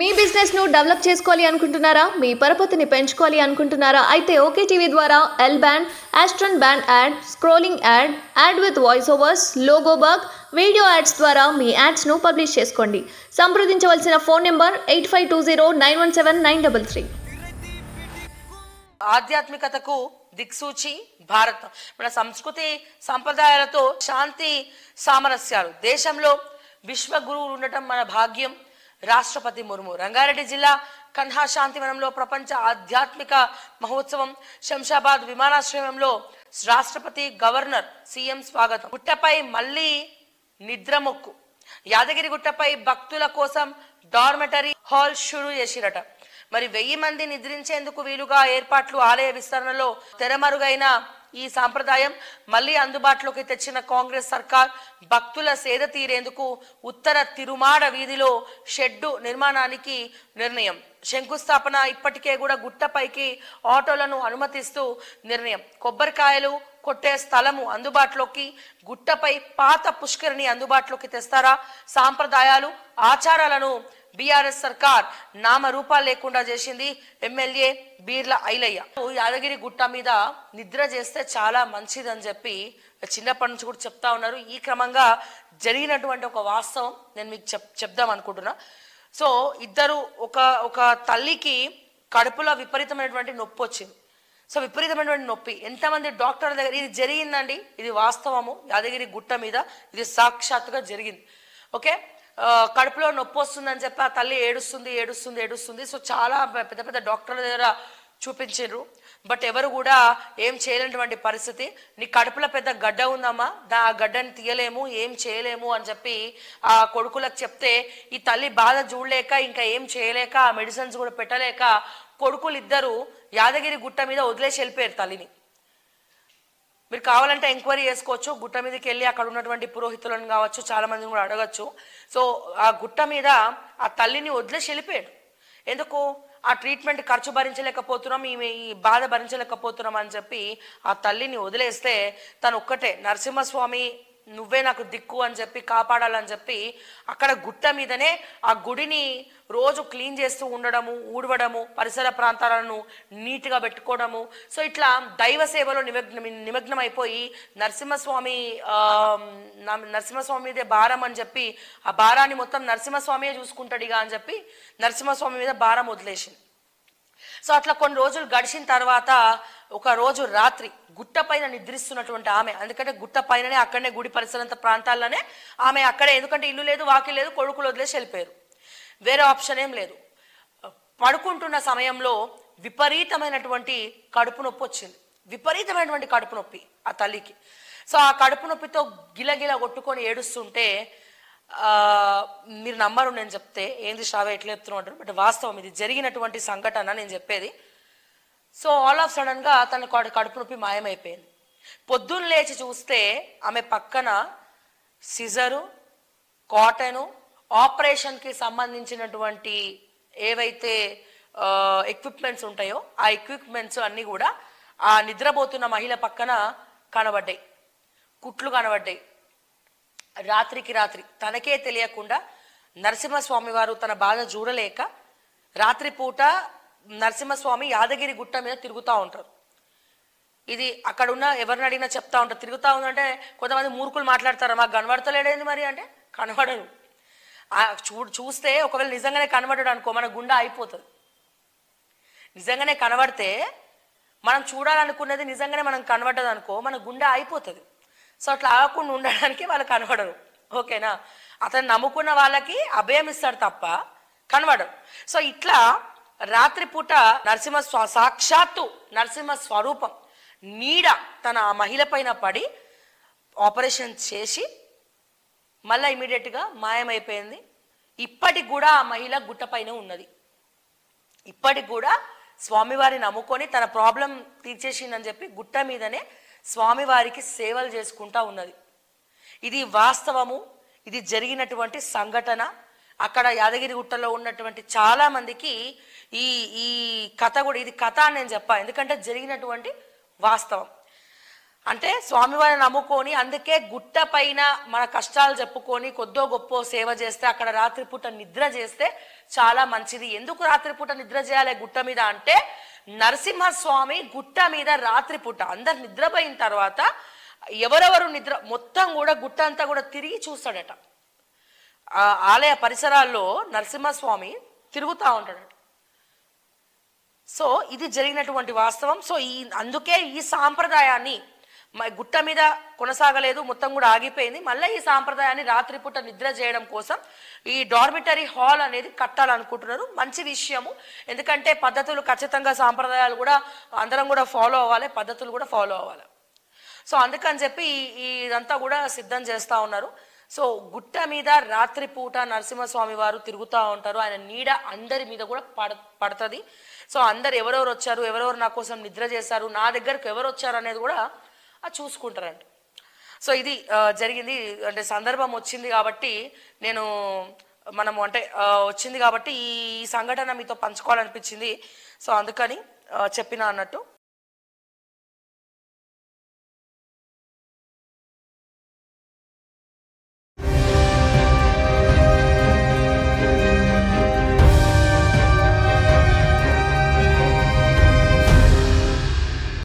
మీ బిజినెస్ను డెవలప్ చేసుకోవాలి అనుకుంటున్నారా మీ పరపతిని పెంచుకోవాలి అనుకుంటున్నారా అయితే ఓకే టీవీ ద్వారా ఎల్ బ్యాండ్ యాస్ట్రన్ band ad scrolling ad ad with voice overs logo video ads ద్వారా మీ యాడ్స్ను పబ్లిష్ చేసుకోండి సంప్రదించవలసిన phone number eight five two zero nine one seven nine double three ఆధ్యాత్మికతకు దిక్సూచి భారత్ మన సంస్కృతి సంప్రదాయాలతో శాంతి సామరస్యాలు దేశంలో విశ్వగురువులు ఉండటం మన భాగ్యం రాష్ట్రపతి ముర్ము రంగారెడ్డి జిల్లా కన్హా శాంతివనంలో ప్రపంచ ఆధ్యాత్మిక మహోత్సవం శంషాబాద్ విమానాశ్రయంలో రాష్ట్రపతి గవర్నర్ సీఎం స్వాగతం గుట్టపై మళ్ళీ నిద్రమొక్కు యాదగిరి గుట్టపై భక్తుల కోసం డార్మెటరీ హాల్ షురు చేసిరట మరి వెయ్యి మంది నిద్రించేందుకు వీలుగా ఏర్పాట్లు ఆలయ విస్తరణలో తెరమరుగైన ఈ సాంప్రదాయం మళ్ళీ అందుబాటులోకి తెచ్చిన కాంగ్రెస్ సర్కార్ భక్తుల సేద తీరేందుకు ఉత్తర తిరుమాడ వీధిలో షెడ్డు నిర్మాణానికి నిర్ణయం శంకుస్థాపన ఇప్పటికే కూడా గుట్టపైకి ఆటోలను అనుమతిస్తూ నిర్ణయం కొబ్బరికాయలు కొట్టే స్థలము అందుబాటులోకి గుట్టపై పాత పుష్కరిణి అందుబాటులోకి తెస్తారా సాంప్రదాయాలు ఆచారాలను బీఆర్ఎస్ సర్కార్ నామరూపాలు లేకుండా చేసింది ఎమ్మెల్యే బీర్ల ఐలయ్య యాదగిరి గుట్ట మీద నిద్ర చేస్తే చాలా మంచిదని చెప్పి చిన్నప్పటి నుంచి కూడా చెప్తా ఉన్నారు ఈ క్రమంగా జరిగినటువంటి ఒక వాస్తవం నేను మీకు చెప్ చెప్దాం అనుకుంటున్నా సో ఇద్దరు ఒక ఒక తల్లికి కడుపులో విపరీతమైనటువంటి నొప్పి వచ్చింది సో విపరీతమైనటువంటి నొప్పి ఎంతమంది డాక్టర్ల దగ్గర ఇది జరిగిందండి ఇది వాస్తవము యాదగిరి గుట్ట మీద ఇది సాక్షాత్తుగా జరిగింది ఓకే కడుపులో నొప్పి వస్తుందని చెప్పి ఆ తల్లి ఏడుస్తుంది ఏడుస్తుంది ఏడుస్తుంది సో చాలా పెద్ద పెద్ద డాక్టర్ల దగ్గర చూపించారు బట్ ఎవరు కూడా ఏం చేయలేనటువంటి పరిస్థితి నీ కడుపులో పెద్ద గడ్డ ఉందమ్మా దా ఆ గడ్డని తీయలేము ఏం చేయలేము అని చెప్పి ఆ కొడుకులకు చెప్తే ఈ తల్లి బాధ చూడలేక ఇంకా ఏం చేయలేక ఆ మెడిసిన్స్ కూడా పెట్టలేక కొడుకులు ఇద్దరు యాదగిరి గుట్ట మీద వదిలేసి వెళ్ళిపోయారు తల్లిని మీరు కావాలంటే ఎంక్వైరీ చేసుకోవచ్చు గుట్ట మీదకి వెళ్ళి అక్కడ ఉన్నటువంటి పురోహితులను కావచ్చు చాలా మందిని కూడా అడగచ్చు సో ఆ గుట్ట మీద ఆ తల్లిని వదిలేసి వెళ్ళిపోయాడు ఎందుకు ఆ ట్రీట్మెంట్ ఖర్చు భరించలేకపోతున్నాం ఈమె ఈ బాధ భరించలేకపోతున్నాం అని చెప్పి ఆ తల్లిని వదిలేస్తే తను ఒక్కటే నరసింహస్వామి నువ్వే నాకు దిక్కు అని చెప్పి కాపాడాలని చెప్పి అక్కడ గుట్ట మీదనే ఆ గుడిని రోజు క్లీన్ చేస్తూ ఉండడము ఊడవడము పరిసర ప్రాంతాలను నీట్గా పెట్టుకోవడము సో ఇట్లా దైవ సేవలో నిమగ్న నిమగ్నమైపోయి నరసింహస్వామి నరసింహస్వామిదే భారం అని చెప్పి ఆ భారాన్ని మొత్తం నరసింహస్వామియే చూసుకుంటాడుగా అని చెప్పి నరసింహస్వామి మీద భారం వదిలేసింది సో అట్లా కొన్ని రోజులు గడిచిన తర్వాత ఒక రోజు రాత్రి గుట్టపైన నిద్రిస్తున్నటువంటి ఆమె ఎందుకంటే పైననే అక్కడనే గుడి పరిసరంత ప్రాంతాల్లోనే ఆమె అక్కడే ఎందుకంటే ఇల్లు లేదు వాకి లేదు కొడుకులు వదిలేసి వెళ్ళిపోయారు వేరే ఆప్షన్ ఏం లేదు పడుకుంటున్న సమయంలో విపరీతమైనటువంటి కడుపు నొప్పి వచ్చింది విపరీతమైనటువంటి కడుపు నొప్పి ఆ తల్లికి సో ఆ కడుపు నొప్పితో గిలగిల కొట్టుకొని ఏడుస్తుంటే మీరు నమ్మరు నేను చెప్తే ఏంది శ్రావ్య ఎట్లా చెప్తున్నావు అంటారు బట్ వాస్తవం ఇది జరిగినటువంటి సంఘటన నేను చెప్పేది సో ఆల్ ఆఫ్ సడన్గా తన కడుపు నొప్పి మాయమైపోయింది పొద్దున్న లేచి చూస్తే ఆమె పక్కన సిజరు కాటను ఆపరేషన్కి సంబంధించినటువంటి ఏవైతే ఎక్విప్మెంట్స్ ఉంటాయో ఆ ఎక్విప్మెంట్స్ అన్నీ కూడా ఆ నిద్రపోతున్న మహిళ పక్కన కనబడ్డాయి కుట్లు కనబడ్డాయి రాత్రికి రాత్రి తనకే తెలియకుండా నరసింహస్వామి వారు తన బాధ చూడలేక రాత్రిపూట నరసింహస్వామి యాదగిరి గుట్ట మీద తిరుగుతూ ఉంటారు ఇది అక్కడ ఉన్న ఎవరిని అడిగినా చెప్తా ఉంటారు తిరుగుతూ ఉందంటే కొంతమంది మూర్ఖులు మాట్లాడతారు మాకు కనబడతలేడేది మరి అంటే కనబడరు చూ చూస్తే ఒకవేళ నిజంగానే కనబడడు అనుకో మన గుండె అయిపోతుంది నిజంగానే కనబడితే మనం చూడాలనుకున్నది నిజంగానే మనం కనబడ్డది అనుకో మన గుండె అయిపోతుంది సో అట్లా ఆగకుండా ఉండడానికి వాళ్ళు కనబడరు ఓకేనా అతను నమ్ముకున్న వాళ్ళకి అభయం ఇస్తాడు తప్ప కనబడరు సో ఇట్లా రాత్రిపూట నరసింహ స్వ సాక్షాత్తు నరసింహ స్వరూపం నీడ తన ఆ మహిళ పైన పడి ఆపరేషన్ చేసి మళ్ళీ ఇమీడియట్గా మాయమైపోయింది ఇప్పటికి కూడా ఆ మహిళ గుట్టపైన ఉన్నది ఇప్పటికి కూడా స్వామివారిని నమ్ముకొని తన ప్రాబ్లం తీర్చేసిందని చెప్పి గుట్ట మీదనే స్వామివారికి సేవలు చేసుకుంటా ఉన్నది ఇది వాస్తవము ఇది జరిగినటువంటి సంఘటన అక్కడ యాదగిరిగుట్టలో ఉన్నటువంటి చాలామందికి ఈ ఈ కథ కూడా ఇది కథ అని నేను చెప్పా ఎందుకంటే జరిగినటువంటి వాస్తవం అంటే స్వామివారిని నమ్ముకొని అందుకే గుట్ట పైన మన కష్టాలు చెప్పుకొని కొద్దో గొప్ప సేవ చేస్తే అక్కడ రాత్రిపూట నిద్ర చేస్తే చాలా మంచిది ఎందుకు రాత్రిపూట నిద్ర చేయాలి గుట్ట మీద అంటే నరసింహస్వామి గుట్ట మీద రాత్రిపూట అందరు నిద్రపోయిన తర్వాత ఎవరెవరు నిద్ర మొత్తం కూడా గుట్ట అంతా కూడా తిరిగి చూస్తాడట ఆలయ పరిసరాల్లో నరసింహస్వామి తిరుగుతూ ఉంటాడట సో ఇది జరిగినటువంటి వాస్తవం సో ఈ అందుకే ఈ సాంప్రదాయాన్ని గుట్ట మీద కొనసాగలేదు మొత్తం కూడా ఆగిపోయింది మళ్ళీ ఈ సాంప్రదాయాన్ని రాత్రిపూట నిద్ర చేయడం కోసం ఈ డార్మిటరీ హాల్ అనేది కట్టాలనుకుంటున్నారు మంచి విషయము ఎందుకంటే పద్ధతులు ఖచ్చితంగా సాంప్రదాయాలు కూడా అందరం కూడా ఫాలో అవ్వాలి పద్ధతులు కూడా ఫాలో అవ్వాలి సో అందుకని చెప్పి ఈ ఇదంతా కూడా సిద్ధం చేస్తూ ఉన్నారు సో గుట్ట మీద రాత్రిపూట నరసింహస్వామి వారు తిరుగుతూ ఉంటారు ఆయన నీడ అందరి మీద కూడా పడ పడుతుంది సో అందరు ఎవరెవరు వచ్చారు ఎవరెవరు నా కోసం నిద్ర చేశారు నా దగ్గరకు ఎవరు వచ్చారు అనేది కూడా అది చూసుకుంటారంట సో ఇది జరిగింది అంటే సందర్భం వచ్చింది కాబట్టి నేను మనము అంటే వచ్చింది కాబట్టి ఈ సంఘటన మీతో పంచుకోవాలనిపించింది సో అందుకని చెప్పిన అన్నట్టు